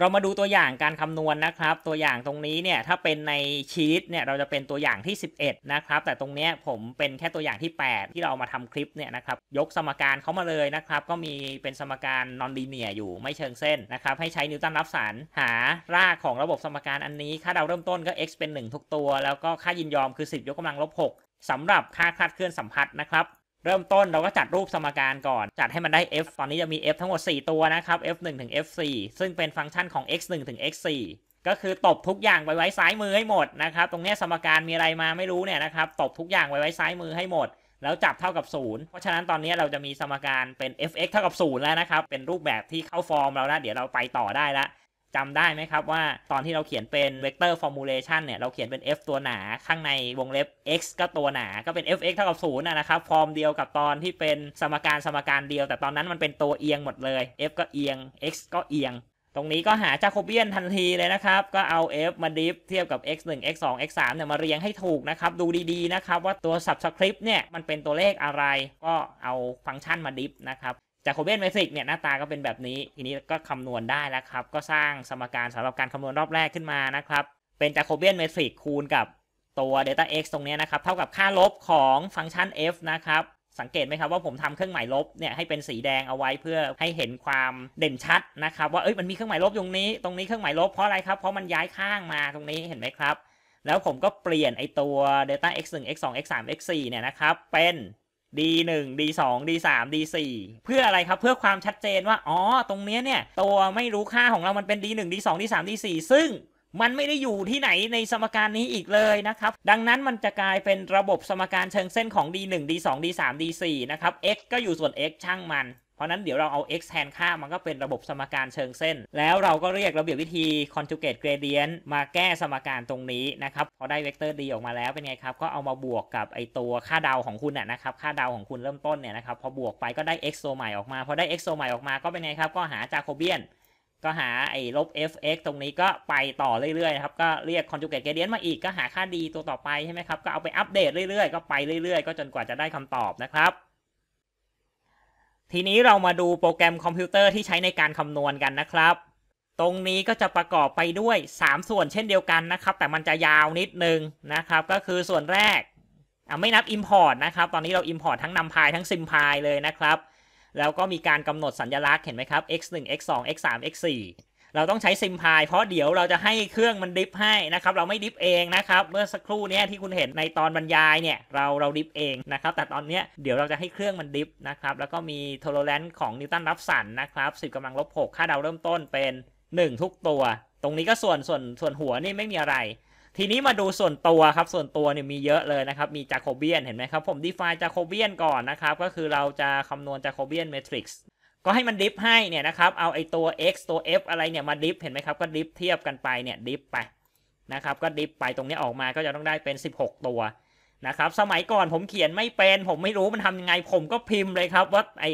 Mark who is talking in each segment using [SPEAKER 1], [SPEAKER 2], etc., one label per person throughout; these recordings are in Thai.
[SPEAKER 1] เรามาดูตัวอย่างการคำนวณนนะครับ ตัวอย่างตรงนี้เนี่ยถ้าเป็นในชีตเนี่ยเราจะเป็นตัวอย่างที่11นะครับ แต่ตรงนี้ผมเป็นแค่ตัวอย่างที่ 8 ที่เรามาทำคลิปเนี่ยนะครับ ยกสมการเข้ามาเลยนะครับก็มีเป็นสมการนอนลีเนียอยู่ไม่เชิงเส้นนะครับ ให้ใช้นิวตันรับสารหารากของระบบสมการอันนี้ ค่าเราเริ่มต้นก็ x เป็น 1ทุกตัว แล้วก็ค่ายินยอมคือ 10 ยกกำลังลบ6สำหรับค่าคลาดเคลื่อนสัมพัทธ์นะครับเริ่มต้นเราก็จัดรูปสมการก่อนจัดให้มันได้ f ตอนนี้จะมี f ทั้งหมด 4 ตัวนะครับ f 1ถึง f 4ซึ่งเป็นฟังก์ชันของ x 1ถึง x 4 ก็คือตบทุกอย่างไปไว้ซ้ายมือให้หมดนะครับตรงนี้สมการมีอะไรมาไม่รู้เนี่ยนะครับตบทุกอย่างไปไว้ซ้ายมือให้หมด แล้วจับเท่ากับ 0 เพราะฉะนั้นตอนนี้เราจะมีสมการเป็น f x เท่ากับ 0 แล้วนะครับเป็นรูปแบบที่เข้าฟอร์มเราแล้วเดี๋ยวเราไปต่อได้แล้วจำได้ไหมครับว่าตอนที่เราเขียนเป็นเวกเตอร์ฟอร์มูลเลชันเนี่ย เราเขียนเป็น f ตัวหนาข้างในวงเล็บ x ก็ตัวหนาก็เป็น f(x) เท่ากับ0นะครับฟอร์มเดียวกับตอนที่เป็นสมการสมการเดียว แต่ตอนนั้นมันเป็นตัวเอียงหมดเลย f ก็เอียง x ก็เอียง ตรงนี้ก็หาจาโคเบียนทันทีเลยนะครับ ก็เอา f มาดิฟเทียบกับ x 1 x 2 x 3เนี่ยมาเรียงให้ถูกนะครับ ดูดีๆนะครับ ว่าตัวสับสคริปต์เนี่ยมันเป็นตัวเลขอะไรก็เอาฟังก์ชันมาดิฟนะครับจากโคเบนเมสิกเนี่ยหน้าตาก็เป็นแบบนี้ทีนี้ก็คำนวณได้แล้วครับ ก็สร้างสมการสำหรับการคำนวณรอบแรกขึ้นมานะครับ เป็นจากโคเบนเมสิกคูณกับตัว data x ตรงนี้นะครับเท่ากับค่าลบของฟังก์ชัน f นะครับ สังเกตไหมครับว่าผมทำเครื่องหมายลบเนี่ยให้เป็นสีแดงเอาไว้เพื่อให้เห็นความเด่นชัดนะครับ ว่าเอ้ยมันมีเครื่องหมายลบตรงนี้ตรงนี้เครื่องหมายลบเพราะอะไรครับเพราะมันย้ายข้างมาตรงนี้เห็นไหมครับแล้วผมก็เปลี่ยนไอตัว data x 1 x 2 x 3 x 4เนี่ยนะครับเป็น D1 D2 D3 D4 เพื่ออะไรครับ เพื่อความชัดเจนว่า อ๋อ ตรงเนี้ยเนี่ย ตัวไม่รู้ค่าของเรามันเป็น D1 D2 D3 D4 ซึ่งมันไม่ได้อยู่ที่ไหนในสมการนี้อีกเลยนะครับ ดังนั้นมันจะกลายเป็นระบบสมการเชิงเส้นของ d1 d2 d3 d4 นะครับ x ก็อยู่ส่วน x ช่างมันราะนั้นเดี๋ยวเราเอา x แทนค่ามันก็เป็นระบบสมการเชิงเส้น แล้วเราก็เรียกระเบียบวิธี conjugate gradient มาแก้สมการตรงนี้นะครับ พอได้เวกเตอร์ d ออกมาแล้วเป็นไงครับก็เอามาบวกกับไอตัวค่าเดาของคุณนะครับค่าเดาของคุณเริ่มต้นเนี่ยนะครับ พอบวกไปก็ได้ x ตัวใหม่ออกมา พอได้ x ตัวใหม่ออกมาก็เป็นไงครับก็หาจาโคเบียนก็หาไอ้ลบ fx ตรงนี้ก็ไปต่อเรื่อยๆนะครับก็เรียก conjugate gradient มาอีกก็หาค่า d ตัวต่อไปใช่ไหมครับก็เอาไปอัปเดตเรื่อยๆ ก็ไปเรื่อยๆ ก็จนกว่าจะได้คำตอบนะครับทีนี้เรามาดูโปรแกรมคอมพิวเตอร์ที่ใช้ในการคำนวณกันนะครับ ตรงนี้ก็จะประกอบไปด้วย 3 ส่วนเช่นเดียวกันนะครับ แต่มันจะยาวนิดนึงนะครับ ก็คือส่วนแรก ไม่นับ Import นะครับ ตอนนี้เรา Import ทั้งนำพายทั้งซิมพายเลยนะครับ แล้วก็มีการกำหนดสัญลักษณ์เห็นไหมครับ x1 x2 x3 x4 เราต้องใช้ซิมพายเพราะเดี๋ยวเราจะให้เครื่องมันดิฟให้นะครับเราไม่ดิฟเองนะครับเมื่อสักครู่เนี้ยที่คุณเห็นในตอนบรรยายเนี่ยเราเราดิฟเองนะครับแต่ตอนเนี้ยเดี๋ยวเราจะให้เครื่องมันดิฟนะครับแล้วก็มีโทโลแลนซ์ของนิวตันรับสันนะครับสิบกำลังลบหกค่าเดาเริ่มต้นเป็น 1 ทุกตัว ตรงนี้ก็ส่วนส่วนส่วนหัวนี่ไม่มีอะไร ทีนี้มาดูส่วนตัวครับส่วนตัวเนี่ยมีเยอะเลยนะครับ มีจาโคเบียนเห็นไหมครับ ผมดีฟายจาโคเบียนก่อนนะครับ ก็คือเราจะคำนวณจาโคเบียนเมทริกซ์ก็ให้มันดิฟให้เนี่ยนะครับ เอาไอตัว x ตัว f อะไรเนี่ยมาดิฟ เห็นไหมครับ ก็ดิฟเทียบกันไปเนี่ยดิฟไปนะครับ ก็ดิฟไปตรงนี้ออกมา ก็จะต้องได้เป็น 16 ตัวนะครับ สมัยก่อนผมเขียนไม่เป็น ผมไม่รู้มันทำยังไง ผมก็พิมพ์เลยครับว่าไอ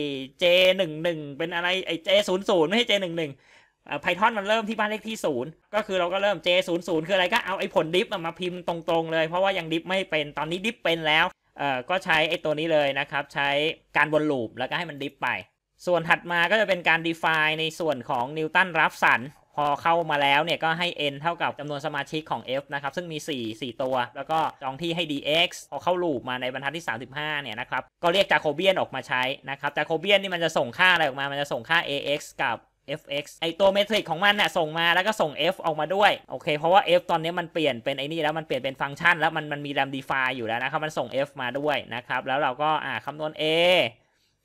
[SPEAKER 1] j ่1เป็นอะไร ไอ j 0 0ไม่ใช่ j 1 1ไพทอนมันเริ่มที่บ้านเลขที่0ก็คือเราก็เริ่ม j 0 0คืออะไรก็เอาไอผลดิฟมาพิมพ์ตรงๆเลย เพราะว่ายังดิฟไม่เป็น ตอนนี้ดิฟเป็นแล้วเอ่อก็ใช้ไอตัวนี้เลยนะครับใช้การวนลูปแล้วก็ให้มันดิฟไปส่วนถัดมาก็จะเป็นการ define ในส่วนของนิวตันรับสัน พอเข้ามาแล้วเนี่ย ก็ให้ n เท่ากับจำนวนสมาชิกของ f นะครับ ซึ่งมี 4 4 ตัว แล้วก็จองที่ให้ dx พอเข้าลูปมาในบรรทัดที่ 35 เนี่ยนะครับ ก็เรียกจากโคเบียนออกมาใช้นะครับจากโคเบียนนี่มันจะส่งค่าอะไรออกมา มันจะส่งค่า ax กับ fx ไอตัวเมทริกของมันน่ะส่งมาแล้วก็ส่ง f ออกมาด้วย โอเค เพราะว่า f ตอนนี้มันเปลี่ยนเป็นไอ้นี่แล้ว มันเปลี่ยนเป็นฟังก์ชัน แล้วมันมันมีแรมดีฟาอยู่แล้วนะครับมันส่ง f มาด้วยนะครับ แล้วเราก็อ่าคำนวณ a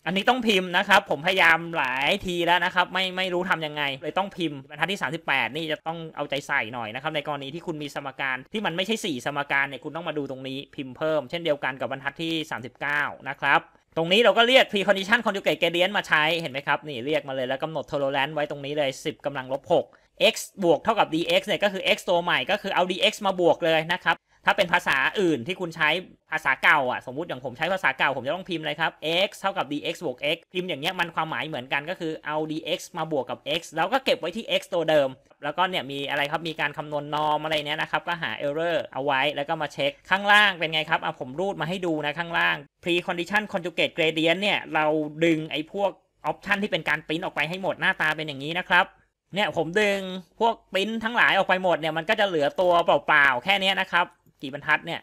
[SPEAKER 1] อันนี้ต้องพิมพ์นะครับผมพยายามหลายทีแล้วนะครับไม่ไม่รู้ทํำยังไง เลยต้องพิมพ์บรรทัดที่ 38 นี่จะต้องเอาใจใส่หน่อยนะครับในกรณีที่คุณมีสมการที่มันไม่ใช่ 4 สมการเนี่ยคุณต้องมาดูตรงนี้พิมพ์เพิ่มเช่นเดียวกันกับบรรทัดที่ 39นะครับตรงนี้เราก็เรียก precondition conjugate gradient มาใช้เห็นไหมครับนี่เรียกมาเลยแล้วกำหนด tolerance ไว้ตรงนี้เลย 10กำลังลบ6 x บวกเท่ากับ dx เนี่ยก็คือ x ตัวใหม่ก็คือเอา dx มาบวกเลยนะครับถ้าเป็นภาษาอื่นที่คุณใช้ภาษาเก่าอ่ะสมมติอย่างผมใช้ภาษาเก่า ผมจะต้องพิมพ์อะไรครับ x เท่ากับ dx บวก x พิมพ์อย่างเงี้ยมันความหมายเหมือนกันก็คือ เอา dx มาบวกกับ x แล้วก็เก็บไว้ที่ x ตัวเดิม แล้วก็เนี่ยมีอะไรครับมีการคำนวณนอมอะไรเนี้ยนะครับ ก็หา error เอาไว้แล้วก็มาเช็คข้างล่างเป็นไงครับอ่ะผมรูดมาให้ดูนะข้างล่าง precondition conjugate gradient เนี่ยเราดึงไอ้พวก option ที่เป็นการปริ้นออกไปให้หมดหน้าตาเป็นอย่างนี้นะครับ เนี่ยผมดึงพวกปริ้นทั้งหลายออกไปหมดเนี่ยมันก็จะเหลือตัวเปล่าๆแค่นี้นะครับี่บรรทัด เนี่ย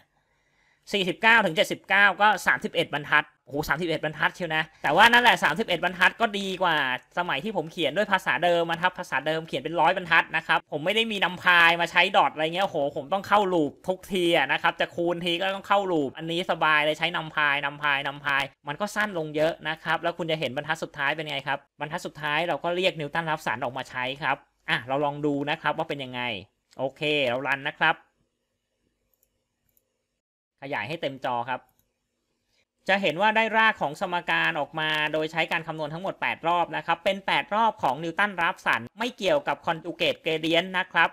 [SPEAKER 1] สี่สิบเก้าถึงเจ็ดสิบเก้าก็สามสิบเอ็ดบรรทัด โอ้โหสามสิบเอ็ดบรรทัดเชียวนะ แต่ว่านั่นแหละสามสิบเอ็ดบรรทัด ก็ดีกว่า สมัยที่ผมเขียนด้วยภาษาเดิมนะครับ ภาษาเดิมเขียนเป็นร้อยบรรทัดนะครับ ผมไม่ได้มีนำพายมาใช้ดอทอะไรเงี้ยโหผมต้องเข้าลูปทุกทีนะครับ จะคูณทีก็ต้องเข้าลูปอันนี้สบายเลยใช้นำพายนำพายนำพาย มันก็สั้นลงเยอะนะครับ แล้วคุณจะเห็นบรรทัดสุดท้ายเป็นไงครับ บรรทัดสุดท้ายเราก็เรียกนิวตันรับสารออกมาใช้ครับอ่ะเราลองดูนะครับว่าเป็นยังไง โอเค เรารันนะครับขยายให้เต็มจอครับ จะเห็นว่าได้รากของสมการออกมาโดยใช้การคำนวณทั้งหมด 8 รอบนะครับ เป็น 8 รอบของนิวตันรับสัน ไม่เกี่ยวกับคอนจูเกตเกรเดียนนะครับ